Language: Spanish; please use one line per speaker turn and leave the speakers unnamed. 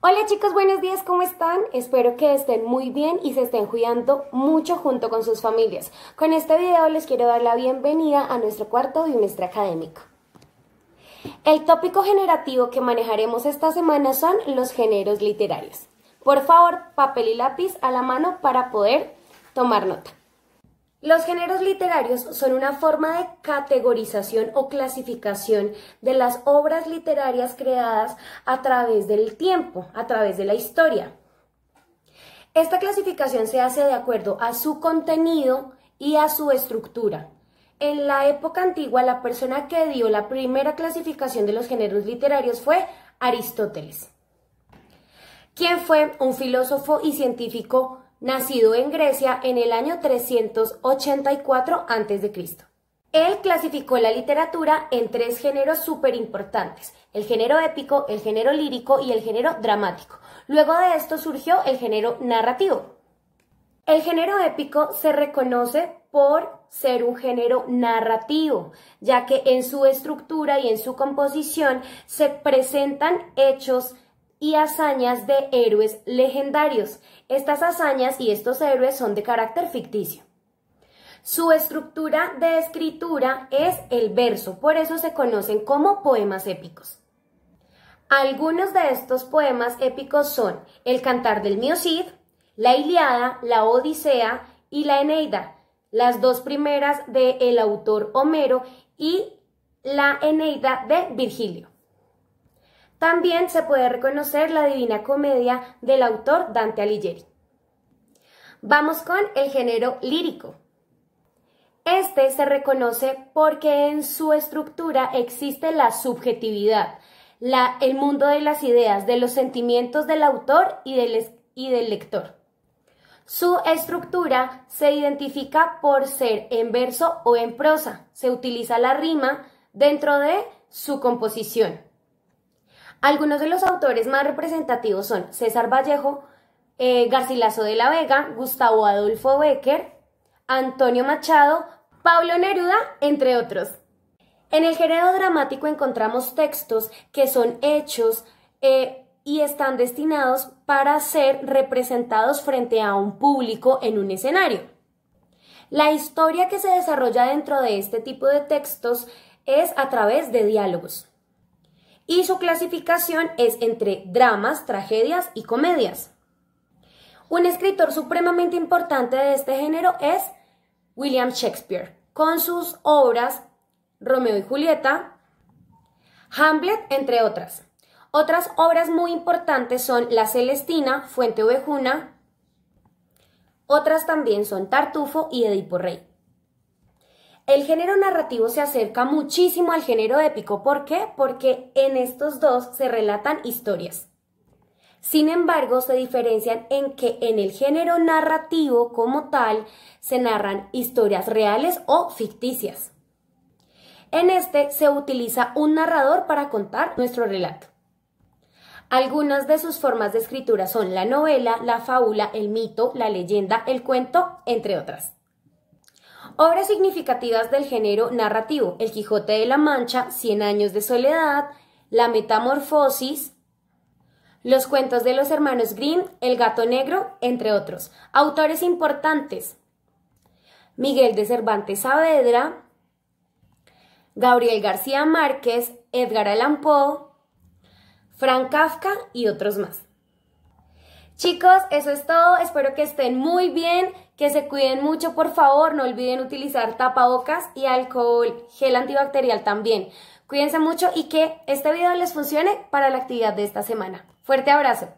Hola chicos, buenos días, ¿cómo están? Espero que estén muy bien y se estén cuidando mucho junto con sus familias. Con este video les quiero dar la bienvenida a nuestro cuarto bimestre académico. El tópico generativo que manejaremos esta semana son los géneros literarios. Por favor, papel y lápiz a la mano para poder tomar nota. Los géneros literarios son una forma de categorización o clasificación de las obras literarias creadas a través del tiempo, a través de la historia. Esta clasificación se hace de acuerdo a su contenido y a su estructura. En la época antigua, la persona que dio la primera clasificación de los géneros literarios fue Aristóteles, quien fue un filósofo y científico nacido en Grecia en el año 384 a.C. Él clasificó la literatura en tres géneros súper importantes, el género épico, el género lírico y el género dramático. Luego de esto surgió el género narrativo. El género épico se reconoce por ser un género narrativo, ya que en su estructura y en su composición se presentan hechos y hazañas de héroes legendarios. Estas hazañas y estos héroes son de carácter ficticio. Su estructura de escritura es el verso, por eso se conocen como poemas épicos. Algunos de estos poemas épicos son El Cantar del Miocid, Cid, La Iliada, La Odisea y La Eneida, las dos primeras del el autor Homero y La Eneida de Virgilio. También se puede reconocer la Divina Comedia del autor Dante Alighieri. Vamos con el género lírico. Este se reconoce porque en su estructura existe la subjetividad, el mundo de las ideas, de los sentimientos del autor y del lector. Su estructura se identifica por ser en verso o en prosa. Se utiliza la rima dentro de su composición. Algunos de los autores más representativos son César Vallejo, eh, Garcilaso de la Vega, Gustavo Adolfo Becker, Antonio Machado, Pablo Neruda, entre otros. En el género dramático encontramos textos que son hechos eh, y están destinados para ser representados frente a un público en un escenario. La historia que se desarrolla dentro de este tipo de textos es a través de diálogos y su clasificación es entre dramas, tragedias y comedias. Un escritor supremamente importante de este género es William Shakespeare, con sus obras Romeo y Julieta, Hamlet, entre otras. Otras obras muy importantes son La Celestina, Fuente Ovejuna, otras también son Tartufo y Edipo Rey. El género narrativo se acerca muchísimo al género épico. ¿Por qué? Porque en estos dos se relatan historias. Sin embargo, se diferencian en que en el género narrativo como tal se narran historias reales o ficticias. En este se utiliza un narrador para contar nuestro relato. Algunas de sus formas de escritura son la novela, la fábula, el mito, la leyenda, el cuento, entre otras. Obras significativas del género narrativo, El Quijote de la Mancha, Cien años de soledad, La Metamorfosis, Los cuentos de los hermanos Grimm, El gato negro, entre otros. Autores importantes, Miguel de Cervantes Saavedra, Gabriel García Márquez, Edgar Allan Poe, Frank Kafka y otros más. Chicos, eso es todo. Espero que estén muy bien, que se cuiden mucho, por favor. No olviden utilizar tapabocas y alcohol, gel antibacterial también. Cuídense mucho y que este video les funcione para la actividad de esta semana. Fuerte abrazo.